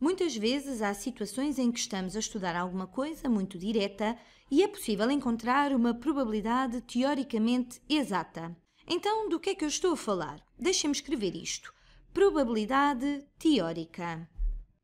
Muitas vezes há situações em que estamos a estudar alguma coisa muito direta e é possível encontrar uma probabilidade teoricamente exata. Então, do que é que eu estou a falar? Deixem-me escrever isto. Probabilidade teórica.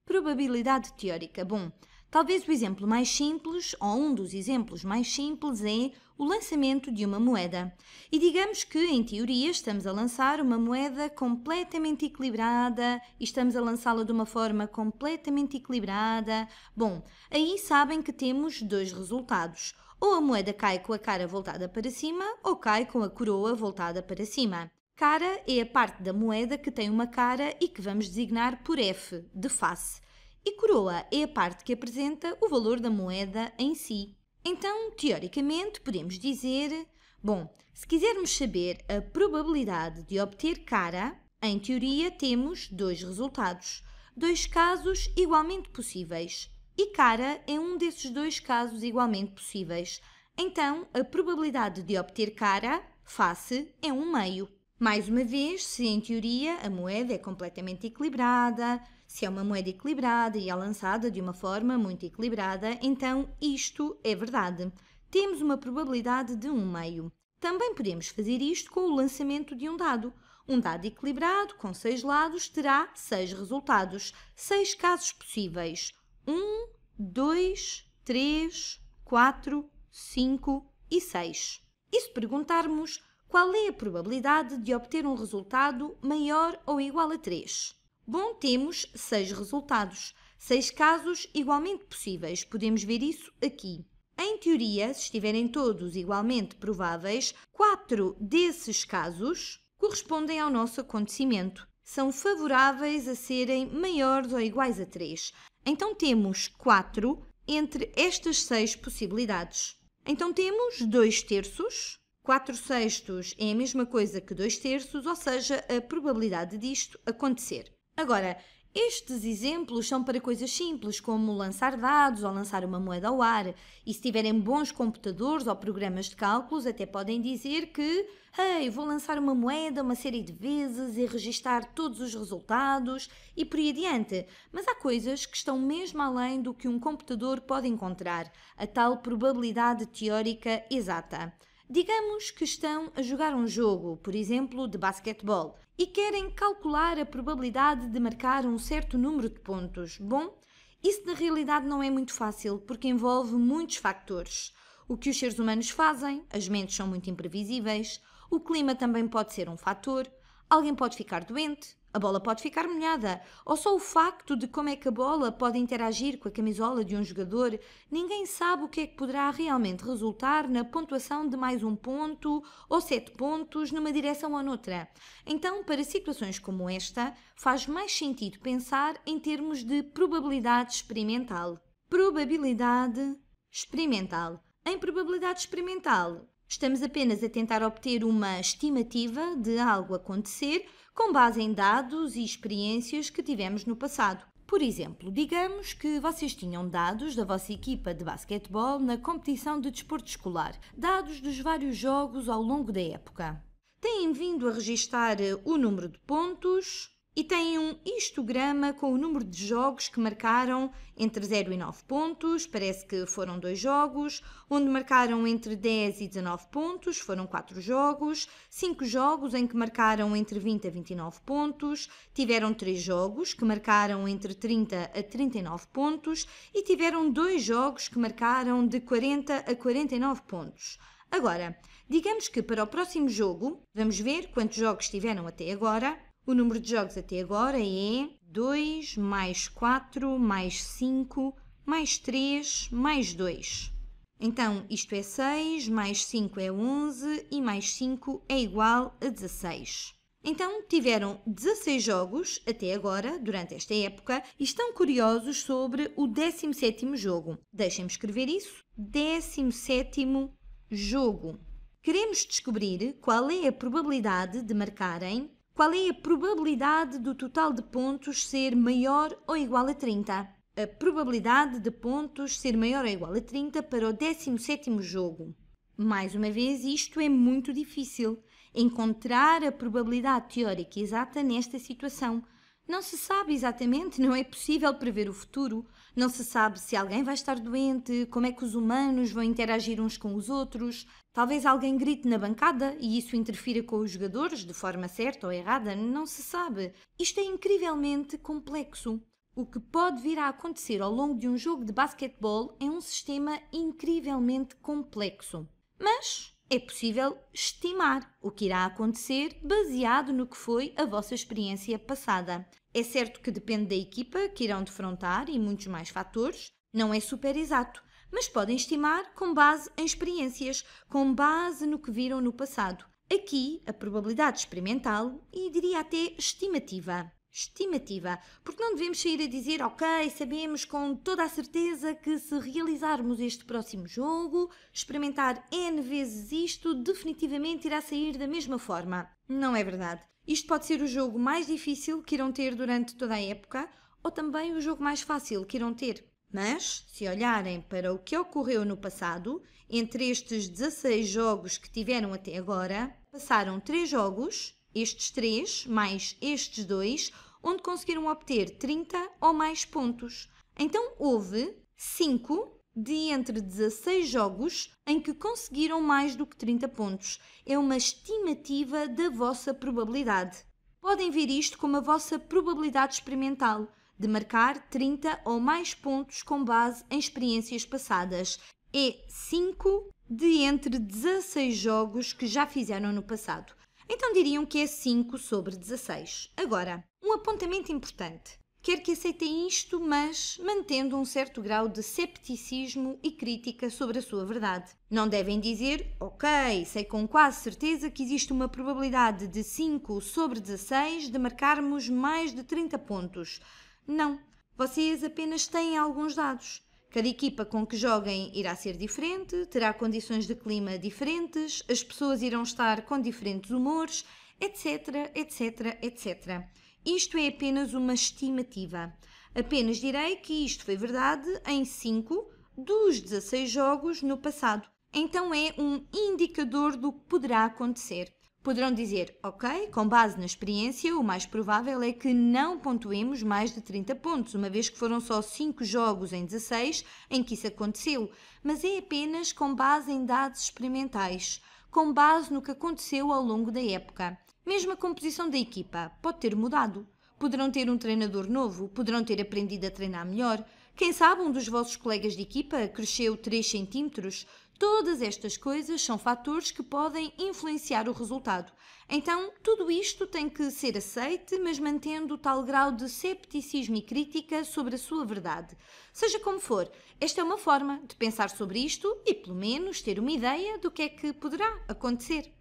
Probabilidade teórica. Bom, Talvez o exemplo mais simples, ou um dos exemplos mais simples, é o lançamento de uma moeda. E digamos que, em teoria, estamos a lançar uma moeda completamente equilibrada e estamos a lançá-la de uma forma completamente equilibrada. Bom, aí sabem que temos dois resultados. Ou a moeda cai com a cara voltada para cima, ou cai com a coroa voltada para cima. Cara é a parte da moeda que tem uma cara e que vamos designar por F, de face e coroa é a parte que apresenta o valor da moeda em si. Então, teoricamente, podemos dizer: bom, se quisermos saber a probabilidade de obter cara, em teoria temos dois resultados, dois casos igualmente possíveis. E cara é um desses dois casos igualmente possíveis. Então, a probabilidade de obter cara, face, é um meio. Mais uma vez, se em teoria a moeda é completamente equilibrada, se é uma moeda equilibrada e é lançada de uma forma muito equilibrada, então isto é verdade. Temos uma probabilidade de um meio. Também podemos fazer isto com o lançamento de um dado. Um dado equilibrado com seis lados terá seis resultados, seis casos possíveis: 1, 2, 3, 4, 5 e 6. E se perguntarmos qual é a probabilidade de obter um resultado maior ou igual a 3? Bom, temos seis resultados, seis casos igualmente possíveis, podemos ver isso aqui. Em teoria, se estiverem todos igualmente prováveis, quatro desses casos correspondem ao nosso acontecimento. São favoráveis a serem maiores ou iguais a 3. Então temos 4 entre estas 6 possibilidades. Então temos 2 terços. 4 sextos é a mesma coisa que 2 terços, ou seja, a probabilidade disto acontecer. Agora, estes exemplos são para coisas simples, como lançar dados ou lançar uma moeda ao ar. E se tiverem bons computadores ou programas de cálculos, até podem dizer que hey, vou lançar uma moeda uma série de vezes e registar todos os resultados e por aí adiante. Mas há coisas que estão mesmo além do que um computador pode encontrar, a tal probabilidade teórica exata. Digamos que estão a jogar um jogo, por exemplo, de basquetebol, e querem calcular a probabilidade de marcar um certo número de pontos. Bom, isso na realidade não é muito fácil, porque envolve muitos factores. O que os seres humanos fazem, as mentes são muito imprevisíveis, o clima também pode ser um fator, alguém pode ficar doente, a bola pode ficar molhada, ou só o facto de como é que a bola pode interagir com a camisola de um jogador, ninguém sabe o que é que poderá realmente resultar na pontuação de mais um ponto ou sete pontos numa direção ou noutra. Então, para situações como esta, faz mais sentido pensar em termos de probabilidade experimental. Probabilidade experimental. Em probabilidade experimental, Estamos apenas a tentar obter uma estimativa de algo acontecer com base em dados e experiências que tivemos no passado. Por exemplo, digamos que vocês tinham dados da vossa equipa de basquetebol na competição de desporto escolar, dados dos vários jogos ao longo da época. Têm vindo a registar eh, o número de pontos, e tem um histograma com o número de jogos que marcaram entre 0 e 9 pontos, parece que foram dois jogos, onde marcaram entre 10 e 19 pontos, foram quatro jogos, cinco jogos em que marcaram entre 20 a 29 pontos, tiveram três jogos que marcaram entre 30 a 39 pontos e tiveram dois jogos que marcaram de 40 a 49 pontos. Agora, digamos que para o próximo jogo, vamos ver quantos jogos tiveram até agora, o número de jogos até agora é 2 mais 4 mais 5 mais 3 mais 2. Então, isto é 6, mais 5 é 11 e mais 5 é igual a 16. Então, tiveram 16 jogos até agora, durante esta época, e estão curiosos sobre o 17º jogo. Deixem-me escrever isso. 17º jogo. Queremos descobrir qual é a probabilidade de marcarem qual é a probabilidade do total de pontos ser maior ou igual a 30? A probabilidade de pontos ser maior ou igual a 30 para o 17º jogo. Mais uma vez, isto é muito difícil. Encontrar a probabilidade teórica exata nesta situação, não se sabe exatamente, não é possível prever o futuro. Não se sabe se alguém vai estar doente, como é que os humanos vão interagir uns com os outros. Talvez alguém grite na bancada e isso interfira com os jogadores de forma certa ou errada, não se sabe. Isto é incrivelmente complexo. O que pode vir a acontecer ao longo de um jogo de basquetebol é um sistema incrivelmente complexo. Mas é possível estimar o que irá acontecer baseado no que foi a vossa experiência passada. É certo que depende da equipa que irão defrontar e muitos mais fatores, não é super exato, mas podem estimar com base em experiências, com base no que viram no passado. Aqui, a probabilidade experimental e diria até estimativa estimativa, porque não devemos sair a dizer, ok, sabemos com toda a certeza que se realizarmos este próximo jogo, experimentar N vezes isto, definitivamente irá sair da mesma forma. Não é verdade. Isto pode ser o jogo mais difícil que irão ter durante toda a época, ou também o jogo mais fácil que irão ter. Mas, se olharem para o que ocorreu no passado, entre estes 16 jogos que tiveram até agora, passaram 3 jogos estes três mais estes dois, onde conseguiram obter 30 ou mais pontos. Então houve 5 de entre 16 jogos em que conseguiram mais do que 30 pontos. É uma estimativa da vossa probabilidade. Podem ver isto como a vossa probabilidade experimental de marcar 30 ou mais pontos com base em experiências passadas. É 5 de entre 16 jogos que já fizeram no passado. Então diriam que é 5 sobre 16. Agora, um apontamento importante. Quero que aceitem isto, mas mantendo um certo grau de cepticismo e crítica sobre a sua verdade. Não devem dizer, ok, sei com quase certeza que existe uma probabilidade de 5 sobre 16 de marcarmos mais de 30 pontos. Não. Vocês apenas têm alguns dados Cada equipa com que joguem irá ser diferente, terá condições de clima diferentes, as pessoas irão estar com diferentes humores, etc, etc, etc. Isto é apenas uma estimativa. Apenas direi que isto foi verdade em 5 dos 16 jogos no passado. Então é um indicador do que poderá acontecer. Poderão dizer, ok, com base na experiência, o mais provável é que não pontuemos mais de 30 pontos, uma vez que foram só 5 jogos em 16 em que isso aconteceu, mas é apenas com base em dados experimentais, com base no que aconteceu ao longo da época. Mesmo a composição da equipa pode ter mudado. Poderão ter um treinador novo, poderão ter aprendido a treinar melhor. Quem sabe um dos vossos colegas de equipa cresceu 3 centímetros, Todas estas coisas são fatores que podem influenciar o resultado. Então, tudo isto tem que ser aceite, mas mantendo tal grau de cepticismo e crítica sobre a sua verdade. Seja como for, esta é uma forma de pensar sobre isto e, pelo menos, ter uma ideia do que é que poderá acontecer.